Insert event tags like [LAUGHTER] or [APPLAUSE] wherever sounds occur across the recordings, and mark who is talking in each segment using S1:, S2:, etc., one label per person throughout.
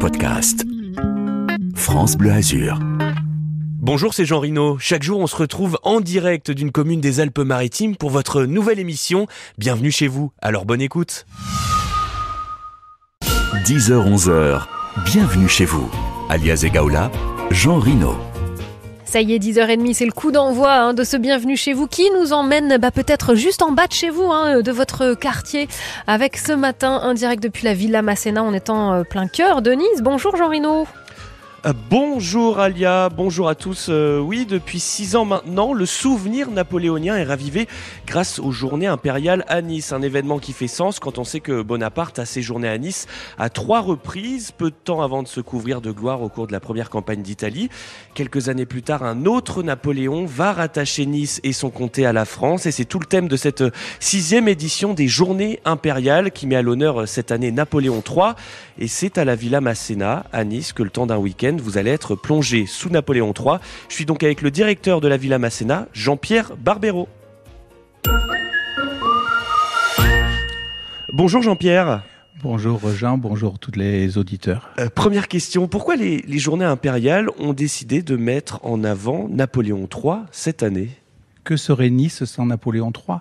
S1: Podcast. France Bleu Azur. Bonjour, c'est Jean Rino. Chaque jour, on se retrouve en direct d'une commune des Alpes-Maritimes pour votre nouvelle émission. Bienvenue chez vous. Alors, bonne écoute. 10h-11h, bienvenue chez vous. Alias Egaula, Jean Rino. Ça y est, 10h30, c'est le coup d'envoi hein, de ce bienvenue chez vous qui nous emmène bah, peut-être juste en bas de chez vous, hein, euh, de votre quartier, avec ce matin un direct depuis la Villa Masséna en étant euh, plein cœur Denise, Bonjour Jean Rino. Euh, bonjour Alia, bonjour à tous. Euh, oui, depuis six ans maintenant, le souvenir napoléonien est ravivé grâce aux journées impériales à Nice. Un événement qui fait sens quand on sait que Bonaparte a séjourné à Nice à trois reprises, peu de temps avant de se couvrir de gloire au cours de la première campagne d'Italie. Quelques années plus tard, un autre Napoléon va rattacher Nice et son comté à la France. Et c'est tout le thème de cette sixième édition des journées impériales qui met à l'honneur euh, cette année Napoléon III. Et c'est à la Villa Masséna, à Nice, que le temps d'un week-end vous allez être plongé sous Napoléon III. Je suis donc avec le directeur de la Villa Masséna, Jean-Pierre Barbero. Bonjour Jean-Pierre.
S2: Bonjour Jean, bonjour tous les auditeurs.
S1: Euh, première question, pourquoi les, les, journées impériales ont décidé de mettre en avant Napoléon III cette année
S2: Que serait Nice sans Napoléon III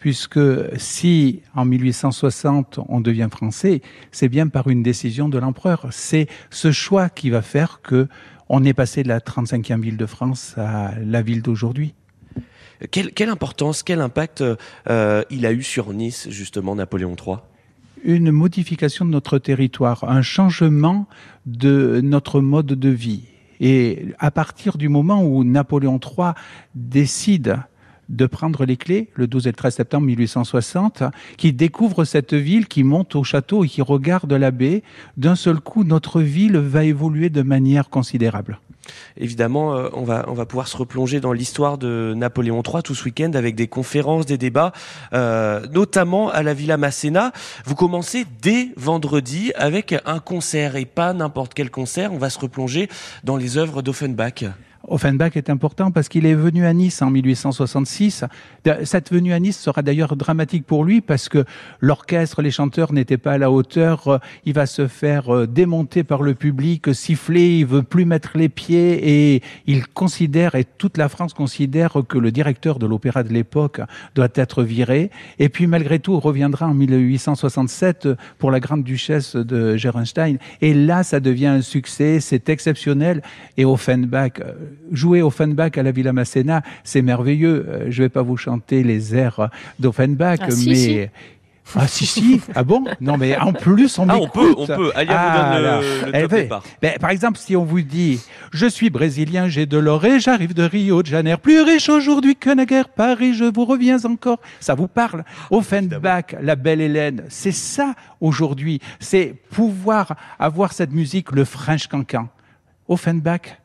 S2: puisque si en 1860 on devient français, c'est bien par une décision de l'empereur. C'est ce choix qui va faire que on est passé de la 35e ville de France à la ville d'aujourd'hui.
S1: Quelle, quelle, importance, quel impact euh, il a eu sur Nice, justement, Napoléon III
S2: Une modification de notre territoire, un changement de notre mode de vie. Et à partir du moment où Napoléon III décide de prendre les clés le 12 et le 13 septembre 1860, qui découvre cette ville, qui monte au château et qui regarde la baie. D'un seul coup, notre ville va évoluer de manière considérable. Évidemment,
S1: euh, on, va, on va pouvoir se replonger dans l'histoire de Napoléon III tout ce week-end avec des conférences, des débats, euh, notamment à la Villa Masséna. Vous commencez dès vendredi avec un concert et pas n'importe quel concert. On va se replonger dans les œuvres d'Offenbach.
S2: Offenbach est important parce qu'il est venu à Nice en 1866. Cette venue à Nice sera d'ailleurs dramatique pour lui parce que l'orchestre, les chanteurs n'étaient pas à la hauteur. Euh, il va se faire euh, démonter par le public, euh, siffler, il veut plus mettre les pieds et il considère, et toute la France considère que le directeur de l'opéra de l'époque doit être viré. Et puis malgré tout, reviendra en 1867 pour la grande duchesse de Gerenstein. Et là, ça devient un succès, c'est exceptionnel. Et Offenbach, jouer au Offenbach à la Villa Massena, c'est merveilleux. Euh, je ne vais pas vous chanter les airs d'Offenbach, ah, mais. Ah si si ah bon non mais en plus on ah, on peut on peut Alia vous donne ah le, eh ben, par exemple si on vous dit je suis brésilien j'ai de l'or j'arrive de Rio de Janeiro plus riche aujourd'hui que naguère Paris je vous reviens encore ça vous parle ah, Offenbach la belle Hélène c'est ça aujourd'hui c'est pouvoir avoir cette musique le French cancan Offenbach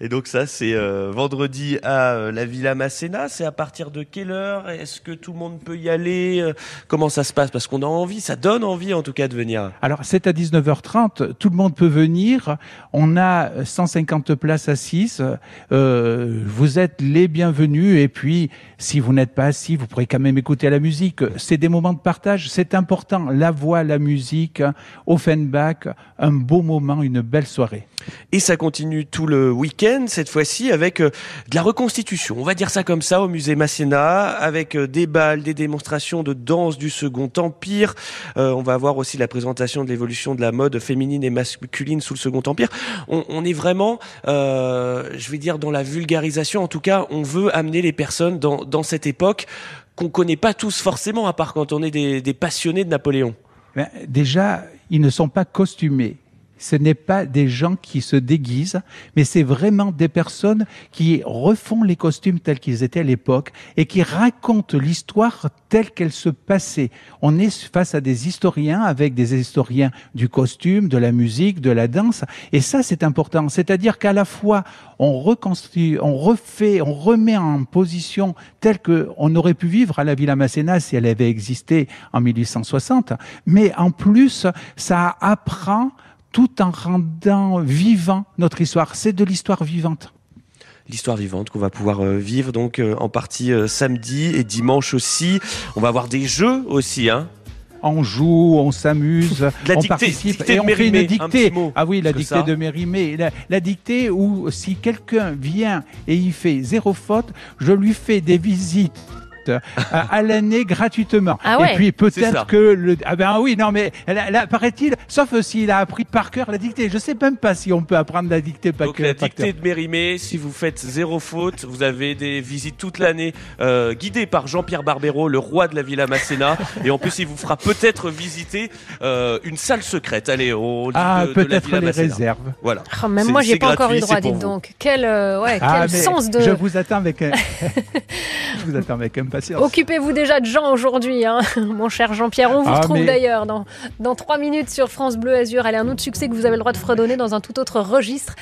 S2: et donc
S1: ça, c'est euh, vendredi à euh, la Villa Massena. C'est à partir de quelle heure Est-ce que tout le monde peut y aller euh, Comment ça se passe Parce qu'on a envie, ça donne envie en tout cas de venir.
S2: Alors c'est à 19h30, tout le monde peut venir. On a 150 places assises. Euh, vous êtes les bienvenus. Et puis, si vous n'êtes pas assis, vous pourrez quand même écouter la musique. C'est des moments de partage, c'est important. La voix, la musique, Offenbach, un beau moment, une belle soirée. Et ça continue tout le week-end cette
S1: fois-ci, avec euh, de la reconstitution. On va dire ça comme ça au musée Masséna, avec euh, des balles, des démonstrations de danse du Second Empire. Euh, on va avoir aussi la présentation de l'évolution de la mode féminine et masculine sous le Second Empire. On, est vraiment, je vais dire, dans la vulgarisation. En tout cas, on veut amener les personnes dans, cette époque qu'on connaît pas tous forcément, à part quand on est des, passionnés de Napoléon.
S2: Ben, déjà, ils ne sont pas costumés ce n'est pas des gens qui se déguisent, mais c'est vraiment des personnes qui refont les costumes tels qu'ils étaient à l'époque et qui racontent l'histoire telle qu'elle se passait. On est face à des historiens avec des historiens du costume, de la musique, de la danse, et ça c'est important. C'est-à-dire qu'à la fois on reconstruit, on refait, on remet en position telle qu'on aurait pu vivre à la Villa Masséna si elle avait existé en 1860, mais en plus ça apprend tout en rendant vivant notre histoire. C'est de l'histoire vivante
S1: l'histoire vivante qu'on va pouvoir euh, vivre donc euh, en partie euh, samedi et dimanche aussi.
S2: On va avoir des jeux aussi, hein. on joue, on s'amuse, La dictée, ah oui, la dictée hein. de Mérimée. la, dictée où si quelqu'un vient et il fait zéro faute, je lui fais des visites euh, à, l'année gratuitement. Ah et puis peut-être que le ah ben ah oui non mais là, apparaît paraît-il sauf s'il a appris par cœur la dictée. Je sais même pas si on peut apprendre la dictée par cœur. Donc la dictée de
S1: Mérimée, si vous faites zéro faute, vous avez des visites toute l'année euh, guidées par Jean-Pierre Barbero, le roi de la Villa Masséna. et en plus, il vous fera peut-être visiter euh, une salle secrète.
S2: Allez, au ah, peut-être les réserves. Voilà. Oh, moi, j'ai pas encore eu droit, dites donc. Quel, ouais, ah, quel sens de. Je vous attends avec. Un... [LAUGHS] je vous attends avec un Occupez-vous
S1: déjà de Jean aujourd'hui, hein. [LAUGHS] mon cher Jean-Pierre. On vous ah, retrouve d'ailleurs dans, trois 3 minutes sur France Bleu Azur. Elle est un autre succès que vous avez le droit de fredonner dans un tout autre registre.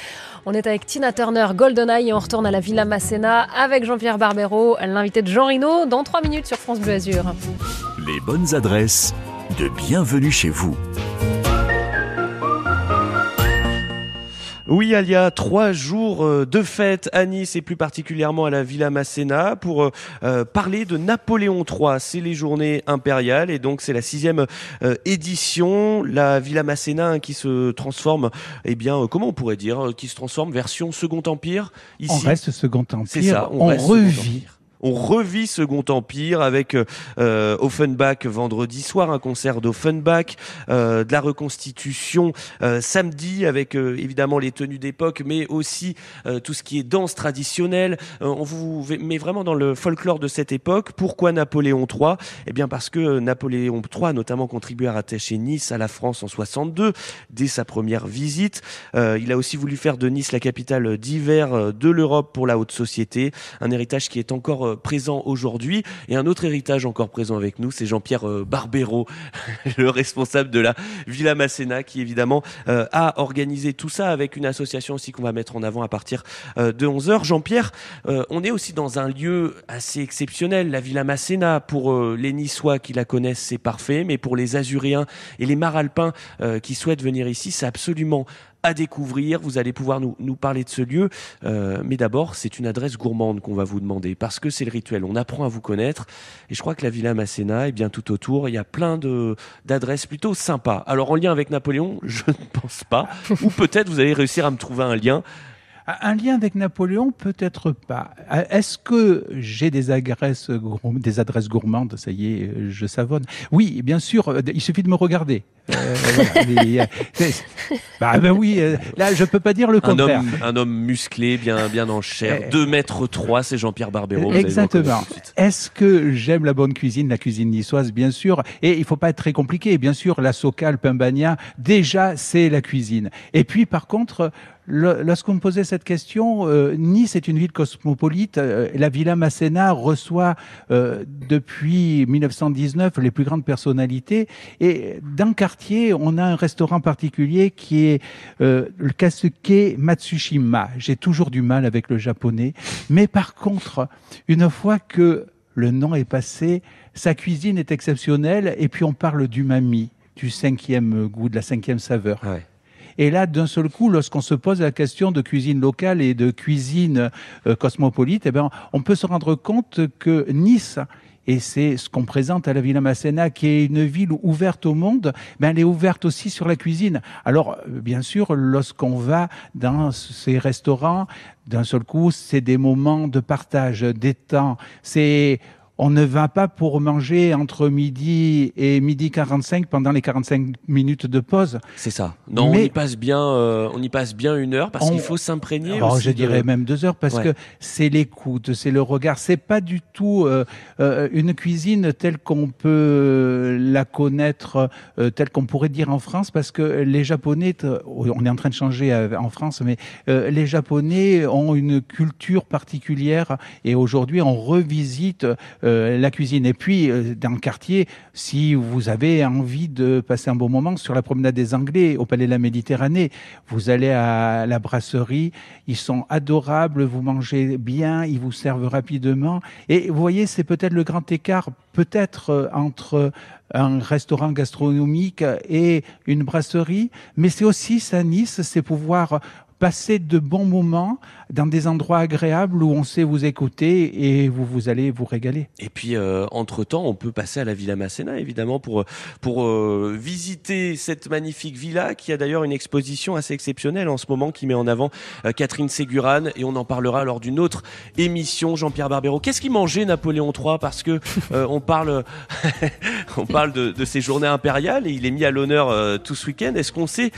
S1: On est avec Tina Turner, GoldenEye, et on retourne à la Villa Masséna avec Jean-Pierre Barbero, l'invité de Jean Rino, dans 3 minutes sur France Bleu Azur. Les bonnes adresses de Bienvenue chez vous. Oui, il y a trois jours euh, de fête à Nice et plus particulièrement à la Villa Masséna pour euh, euh, parler de Napoléon III. C'est les journées impériales et donc c'est la sixième édition. La Villa Masséna hein, qui se transforme, eh bien, comment on pourrait dire, qui se transforme version Second Empire.
S2: Ici. On reste Second Empire. C'est ça, on, on
S1: on revit Second Empire avec euh, Offenbach vendredi soir, un concert d'Offenbach, euh, de la reconstitution euh, samedi avec évidemment les tenues d'époque, mais aussi tout ce qui est danse traditionnelle. on vous met vraiment dans le folklore de cette époque. Pourquoi Napoléon III Eh bien parce que Napoléon III a notamment contribué à rattacher Nice à la France en 62 dès sa première visite. il a aussi voulu faire de Nice la capitale d'hiver de l'Europe pour la haute société, un héritage qui est encore présent aujourd'hui. Et un autre héritage encore présent avec nous, c'est Jean-Pierre euh, Barbero, [LAUGHS] le responsable de la Villa Masséna, qui évidemment euh, a organisé tout ça avec une association aussi qu'on va mettre en avant à partir euh, de 11h. Jean-Pierre, on est aussi dans un lieu assez exceptionnel, la Villa Masséna. Pour les Niçois qui la connaissent, c'est parfait, mais pour les Azuréens et les Maralpins qui souhaitent venir ici, c'est absolument à découvrir. Vous allez pouvoir nous, nous parler de ce lieu. Euh, mais d'abord, c'est une adresse gourmande qu'on va vous demander parce que c'est le rituel. On apprend à vous connaître. Et je crois que la Villa Masséna est bien tout autour. Il y a plein de, d'adresses plutôt sympas. Alors, en lien avec Napoléon, [LAUGHS] je ne pense pas. Ou peut-être vous allez réussir à me trouver un lien.
S2: Ah, un lien avec Napoléon, peut-être pas. Ah, est-ce que j'ai des adresses, des adresses gourmandes Ça y est, euh, je savonne. Oui, bien sûr, euh, il suffit de me regarder. [LAUGHS] Ben oui, là, je peux pas dire le contraire.
S1: Un homme, musclé, bien, bien en chair. 2 mètres 3, c'est Jean-Pierre Barbero. Exactement.
S2: Est-ce que j'aime la bonne cuisine, la cuisine niçoise, bien sûr Et il faut pas être très compliqué. Bien sûr, la soca, le pain déjà, c'est la cuisine. Et puis, par contre, Lorsqu'on me posait cette question, euh, Nice est une ville cosmopolite. Euh, la Villa Massena reçoit euh, depuis 1919 les plus grandes personnalités. Et d'un quartier, on a un restaurant particulier qui est le Kasuke Matsushima. J'ai toujours du mal avec le japonais. Mais par contre, une fois que le nom est passé, sa cuisine est exceptionnelle et puis on parle du d'umami, du cinquième goût, de la cinquième saveur. Ah et là, d'un seul coup, lorsqu'on se pose la question de cuisine locale et de cuisine euh, cosmopolite, eh ben, on peut se rendre compte que Nice et c'est ce qu'on présente à la Villa Masséna, qui est une ville ouverte au monde, ben elle est ouverte aussi sur la cuisine. Alors, euh, bien sûr, lorsqu'on va dans ces restaurants, d'un seul coup, c'est des moments de partage, des temps, c'est on ne va pas pour manger entre midi et midi 45 pendant les 45 minutes de pause. C'est ça. Non, Mais on y
S1: passe bien, euh, on y passe bien une heure parce qu'il faut s'imprégner. Oh, je dirais même deux heures parce que
S2: c'est l'écoute, c'est le regard, c'est pas du tout euh, euh, une cuisine telle qu'on peut la connaître, telle qu'on pourrait dire en France, parce que les Japonais, on est en train de changer en France, mais les Japonais ont une culture particulière et aujourd'hui on revisite euh, la cuisine. Et puis, euh, dans le quartier, si vous avez envie de passer un bon moment sur la promenade des Anglais au Palais de la Méditerranée, vous allez à la brasserie, ils sont adorables, vous mangez bien, ils vous servent rapidement. Et vous voyez, c'est peut-être le grand écart, peut-être euh, entre un restaurant gastronomique et une brasserie, mais c'est aussi ça Nice, c'est pouvoir passer de bons moments dans des endroits agréables où on sait vous écouter et vous, vous allez vous régaler. Et
S1: puis, euh, entre-temps, on peut passer à la Villa Masséna, évidemment, pour, pour euh, visiter cette magnifique villa qui a d'ailleurs une exposition assez exceptionnelle en ce moment qui met en avant euh, Catherine Ségurane et on en parlera lors d'une autre émission, Jean-Pierre Barbero. Qu'est-ce qu'il mangeait Napoléon III Parce que on parle, [LAUGHS] on parle de, de, journées impériales et il est mis à l'honneur tout ce week-end. Est-ce qu'on sait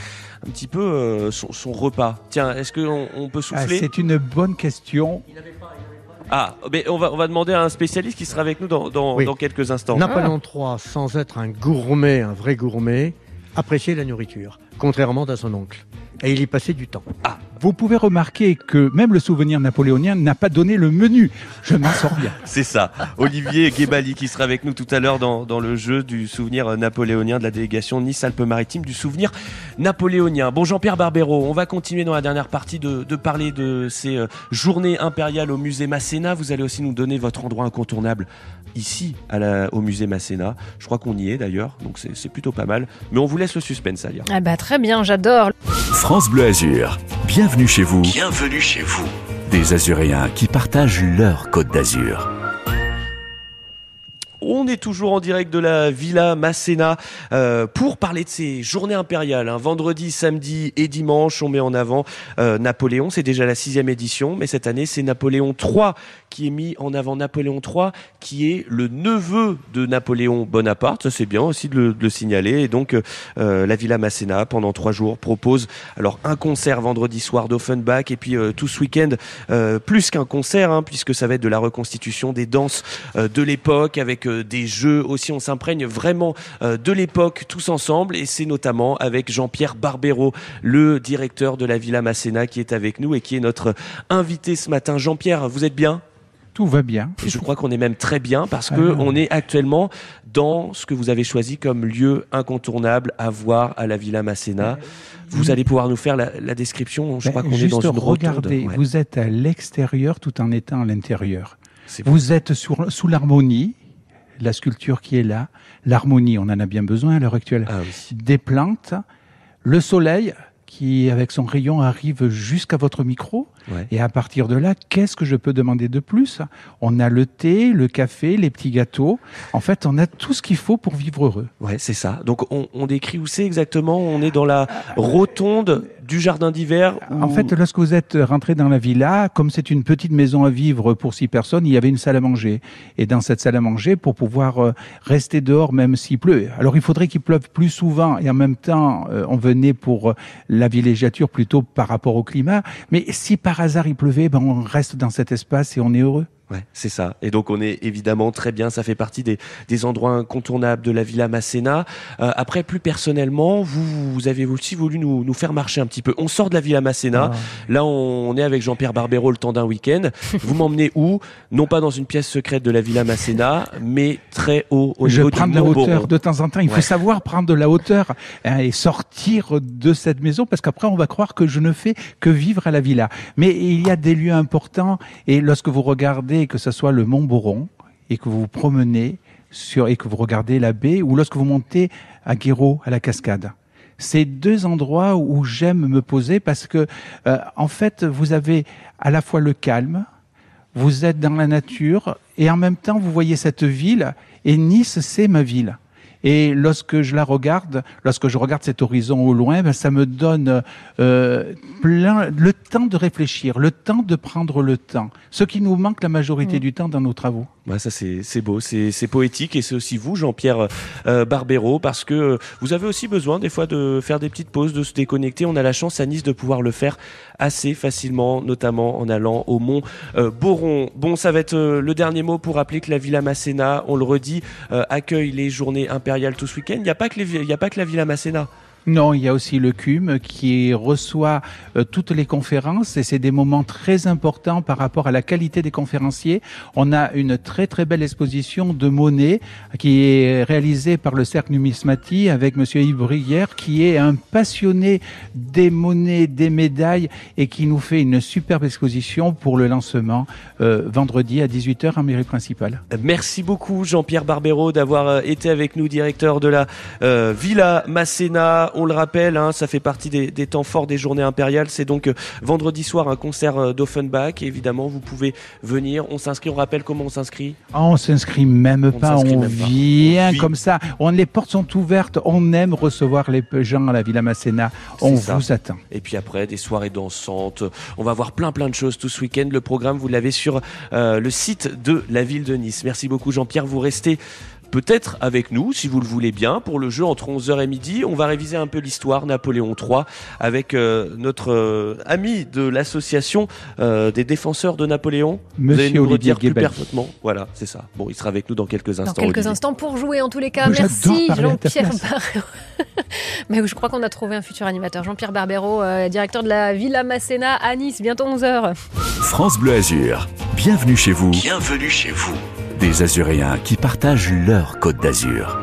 S1: un petit peu euh, son, repas Tiens, est-ce qu'on on peut ah, souffler C'est
S2: une bonne question.
S1: Ah, oh, mais on va, on va demander à un spécialiste qui sera avec nous dans, dans, dans quelques instants. Napoléon
S2: III, sans être un gourmet, un vrai gourmet, apprécier la nourriture, contrairement à son oncle. Et il y passait du temps. Ah, vous pouvez remarquer que même le souvenir napoléonien n'a pas donné le menu. Je m'en sors bien. [LAUGHS]
S1: C'est ça. Olivier Guébali qui sera avec nous tout à l'heure dans, le jeu du souvenir napoléonien de la délégation Nice-Alpes-Maritimes du souvenir napoléonien. Bon, Jean-Pierre Barbero, on va continuer dans la dernière partie de, parler de ces euh, journées impériales au musée Masséna. Vous allez aussi nous donner votre endroit incontournable ici au musée Masséna. Je crois qu'on y est d'ailleurs, donc c'est plutôt pas mal. Mais on vous laisse le suspense, ça, Ah bah très bien, j'adore. France Bleu Azur, bienvenue chez vous. Bienvenue chez vous. Des Azuréens qui partagent leur Côte d'Azur. On est toujours en direct de la Villa Masséna euh, pour parler de ces journées impériales. Hein. Vendredi, samedi et dimanche, on met en avant euh, Napoléon. C'est déjà la sixième édition, mais cette année, c'est Napoléon III qui est mis en avant. Napoléon III, qui est le neveu de Napoléon Bonaparte. Ça, c'est bien aussi de le, signaler. Et donc, euh, la Villa Masséna, pendant trois jours, propose alors un concert vendredi soir d'Offenbach et puis tout ce week-end, plus qu'un concert, hein, puisque ça va être de la reconstitution des danses de l'époque avec euh, des jeux aussi. On s'imprègne vraiment euh, de l'époque tous ensemble et c'est notamment avec Jean-Pierre Barbero, le directeur de la Villa Masséna qui est avec nous et qui est notre invité ce matin. Jean-Pierre, vous êtes bien tout va bien. je crois qu'on est même très bien parce que ah. on est actuellement dans ce que vous avez choisi comme lieu incontournable à voir à la Villa Masséna. Vous allez pouvoir nous faire la, description. Je ben, crois qu'on est dans une regardez,
S2: Vous êtes à l'extérieur tout en étant à l'intérieur. Vous êtes sous l'harmonie la sculpture qui est là, l'harmonie, on en a bien besoin à l'heure actuelle, ah, des plantes, le soleil qui, avec son rayon, arrive jusqu'à votre micro. Et à partir de là, qu'est-ce que je peux demander de plus On a le thé, le café, les petits gâteaux. En fait, on a tout ce qu'il faut pour vivre heureux. Ouais, c'est ça. Donc, on,
S1: on décrit où c'est exactement On est dans la rotonde du jardin d'hiver En fait,
S2: lorsque vous êtes rentré dans la villa, comme c'est une petite maison à vivre pour six personnes, il y avait une salle à manger. Et dans cette salle à manger, pour pouvoir euh, rester dehors même s'il pleut. Alors il faudrait qu'il pleuve plus souvent et en même temps, euh, on venait pour euh, la villégiature plutôt par rapport au climat. Mais si par hasard il pleuvait, ben, on reste dans cet espace et on est heureux.
S1: Ouais, c'est ça. Et donc on est évidemment très bien, ça fait partie des, endroits incontournables de la Villa Masséna. Euh, après, plus personnellement, vous, vous avez aussi voulu nous, nous, faire marcher un petit peu. On sort de la Villa Masséna, ah. là on, est avec Jean-Pierre Barbero le temps d'un week-end. [LAUGHS] vous m'emmenez où Non pas dans une pièce secrète de la Villa Masséna, mais très haut au Je de la hauteur de
S2: temps en temps. Il faut savoir prendre de la hauteur hein, et sortir de cette maison parce qu'après on va croire que je ne fais que vivre à la Villa. Mais il y a des lieux importants et lorsque vous regardez que ce soit le Mont Boron et que vous vous promenez sur, et que vous regardez la baie ou lorsque vous montez à Guéraud, à la cascade. C'est deux endroits où j'aime me poser parce que, euh, en fait, vous avez à la fois le calme, vous êtes dans la nature et en même temps, vous voyez cette ville et Nice, c'est ma ville. Et lorsque je la regarde, lorsque je regarde cet horizon au loin, ben, ça me donne euh, plein, le temps de réfléchir, le temps de prendre le temps. Ce qui nous manque la majorité mm. du temps dans nos travaux.
S1: ça c'est beau, c'est poétique et c'est aussi vous, Jean-Pierre euh, Barbero, parce que vous avez aussi besoin des fois de faire des petites pauses, de se déconnecter. On a la chance à Nice de pouvoir le faire assez facilement, notamment en allant au Mont euh, Boron. Bon, ça va être euh, le dernier mot pour rappeler que la Villa Masséna, on le redit,
S2: euh, accueille les journées un impériale tout ce week-end. Il n'y a, pas que les, y a pas que la Villa Masséna. Non, il y a aussi le CUM qui reçoit euh, toutes les conférences et c'est des moments très importants par rapport à la qualité des conférenciers. On a une très très belle exposition de monnaie qui est réalisée par le Cercle Numismati avec Monsieur Yves Brière qui est un passionné des monnaies, des médailles et qui nous fait une superbe exposition pour le lancement euh, vendredi à 18h en mairie principale.
S1: Merci beaucoup Jean-Pierre Barbero d'avoir euh, été avec nous, directeur de la Villa Masséna on le rappelle, hein, ça fait partie des, temps forts des journées impériales. C'est donc euh, vendredi soir un concert euh, d'Offenbach. Évidemment, vous pouvez venir. On s'inscrit. On rappelle comment on s'inscrit
S2: ah, On s'inscrit même pas. On, vient comme ça. On, les portes sont ouvertes. On aime recevoir les gens à la Villa Masséna. On vous attend.
S1: Et puis après, des soirées dansantes. On va voir plein plein de choses tout ce week-end. Le programme, vous l'avez sur euh, le site de la ville de Nice. Merci beaucoup, Jean-Pierre. Vous restez peut-être avec nous, si vous le voulez bien, pour le jeu entre 11h et midi. On va réviser un peu l'histoire Napoléon III avec euh, notre euh, ami de l'association euh, des défenseurs de Napoléon. Monsieur vous allez nous parfaitement. Voilà, c'est ça. Bon, il sera avec nous dans quelques instants. Dans quelques instants pour jouer en tous les cas. Merci Jean-Pierre Barbero. [LAUGHS] Mais je crois qu'on a trouvé un futur animateur. Jean-Pierre Barbero, directeur de la Villa Masséna à Nice, bientôt 11h.
S2: France
S1: Bleu Azur, bienvenue chez vous. Bienvenue chez vous. Des Azuréens qui partagent leur Côte d'Azur.